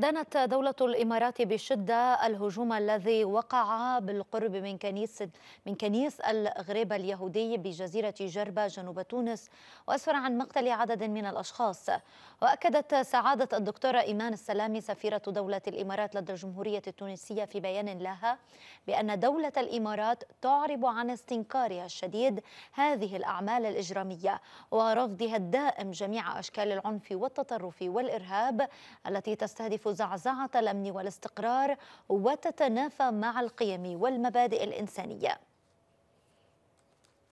دانت دولة الإمارات بشدة الهجوم الذي وقع بالقرب من كنيسة من كنيس الغريبة اليهودي بجزيرة جربة جنوب تونس وأسفر عن مقتل عدد من الأشخاص وأكدت سعادة الدكتورة إيمان السلامي سفيرة دولة الإمارات لدى الجمهورية التونسية في بيان لها بأن دولة الإمارات تعرب عن استنكارها الشديد هذه الأعمال الإجرامية ورفضها الدائم جميع أشكال العنف والتطرف والإرهاب التي تستهدف زعزعة الأمن والاستقرار وتتنافى مع القيم والمبادئ الإنسانية